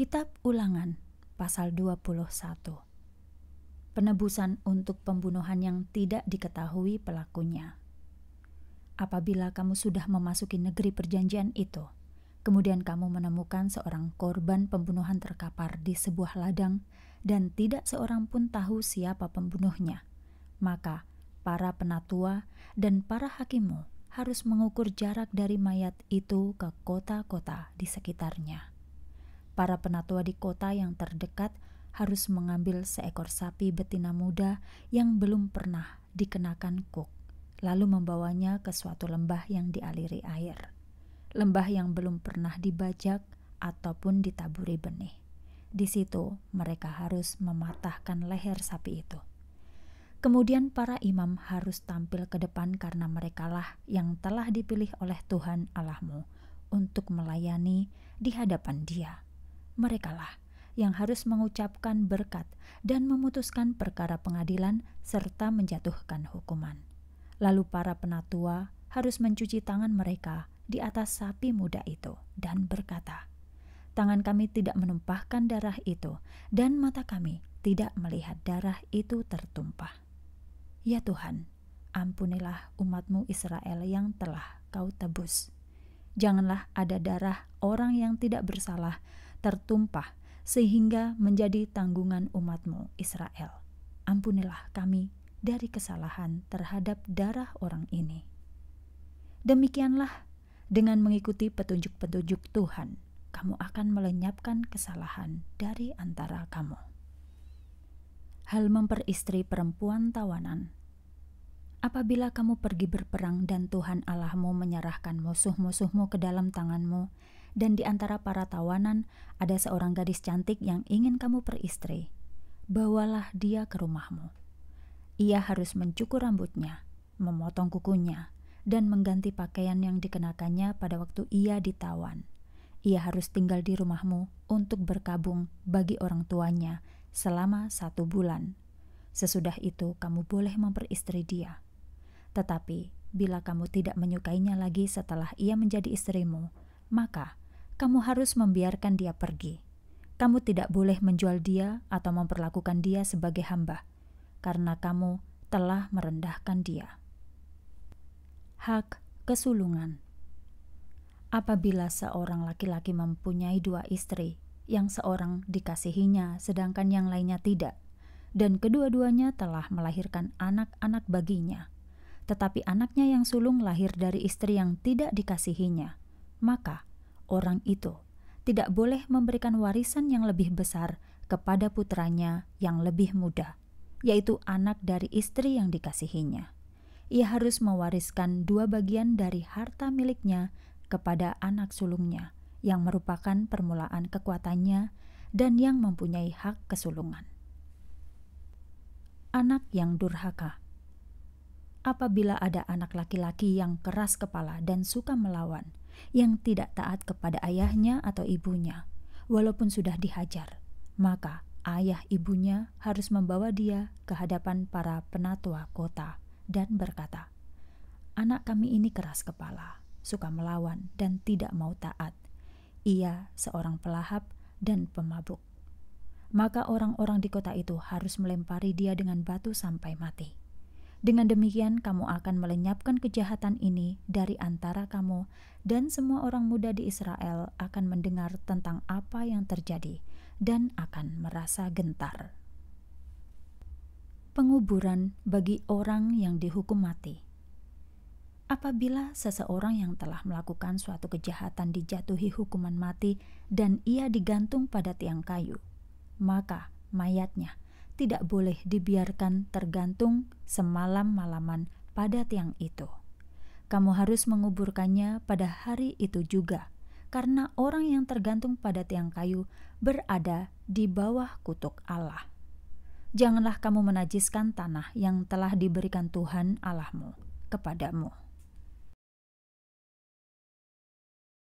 Kitab Ulangan pasal 21 Penebusan untuk pembunuhan yang tidak diketahui pelakunya Apabila kamu sudah memasuki negeri perjanjian itu, kemudian kamu menemukan seorang korban pembunuhan terkapar di sebuah ladang dan tidak seorang pun tahu siapa pembunuhnya, maka para penatua dan para hakimu harus mengukur jarak dari mayat itu ke kota-kota di sekitarnya. Para penatua di kota yang terdekat harus mengambil seekor sapi betina muda yang belum pernah dikenakan kuk, lalu membawanya ke suatu lembah yang dialiri air. Lembah yang belum pernah dibajak ataupun ditaburi benih. Di situ mereka harus mematahkan leher sapi itu. Kemudian para imam harus tampil ke depan karena merekalah yang telah dipilih oleh Tuhan Allahmu untuk melayani di hadapan Dia merekalah yang harus mengucapkan berkat dan memutuskan perkara pengadilan serta menjatuhkan hukuman. Lalu para penatua harus mencuci tangan mereka di atas sapi muda itu dan berkata, Tangan kami tidak menumpahkan darah itu dan mata kami tidak melihat darah itu tertumpah. Ya Tuhan, ampunilah umatmu Israel yang telah kau tebus.' janganlah ada darah orang yang tidak bersalah tertumpah sehingga menjadi tanggungan umatmu Israel. Ampunilah kami dari kesalahan terhadap darah orang ini. Demikianlah dengan mengikuti petunjuk-petunjuk Tuhan, kamu akan melenyapkan kesalahan dari antara kamu. Hal memperistri perempuan tawanan Apabila kamu pergi berperang dan Tuhan Allahmu menyerahkan musuh-musuhmu ke dalam tanganmu, dan di antara para tawanan ada seorang gadis cantik yang ingin kamu peristri, bawalah dia ke rumahmu. Ia harus mencukur rambutnya, memotong kukunya, dan mengganti pakaian yang dikenakannya pada waktu ia ditawan. Ia harus tinggal di rumahmu untuk berkabung bagi orang tuanya selama satu bulan. Sesudah itu, kamu boleh memperistri dia. Tetapi, bila kamu tidak menyukainya lagi setelah ia menjadi istrimu, maka kamu harus membiarkan dia pergi. Kamu tidak boleh menjual dia atau memperlakukan dia sebagai hamba, karena kamu telah merendahkan dia. Hak kesulungan apabila seorang laki-laki mempunyai dua istri, yang seorang dikasihinya sedangkan yang lainnya tidak, dan kedua-duanya telah melahirkan anak-anak baginya, tetapi anaknya yang sulung lahir dari istri yang tidak dikasihinya, maka orang itu tidak boleh memberikan warisan yang lebih besar kepada putranya yang lebih muda, yaitu anak dari istri yang dikasihinya. Ia harus mewariskan dua bagian dari harta miliknya kepada anak sulungnya, yang merupakan permulaan kekuatannya dan yang mempunyai hak kesulungan. Anak yang durhaka apabila ada anak laki-laki yang keras kepala dan suka melawan, yang tidak taat kepada ayahnya atau ibunya, walaupun sudah dihajar, maka ayah ibunya harus membawa dia ke hadapan para penatua kota dan berkata, "Anak kami ini keras kepala, suka melawan, dan tidak mau taat. Ia seorang pelahap dan pemabuk." Maka orang-orang di kota itu harus melempari dia dengan batu sampai mati. Dengan demikian, kamu akan melenyapkan kejahatan ini dari antara kamu, dan semua orang muda di Israel akan mendengar tentang apa yang terjadi dan akan merasa gentar. Penguburan bagi orang yang dihukum mati. Apabila seseorang yang telah melakukan suatu kejahatan dijatuhi hukuman mati dan ia digantung pada tiang kayu, maka mayatnya tidak boleh dibiarkan tergantung semalam-malaman pada tiang itu. Kamu harus menguburkannya pada hari itu juga, karena orang yang tergantung pada tiang kayu berada di bawah kutuk Allah. Janganlah kamu menajiskan tanah yang telah diberikan Tuhan Allahmu kepadamu.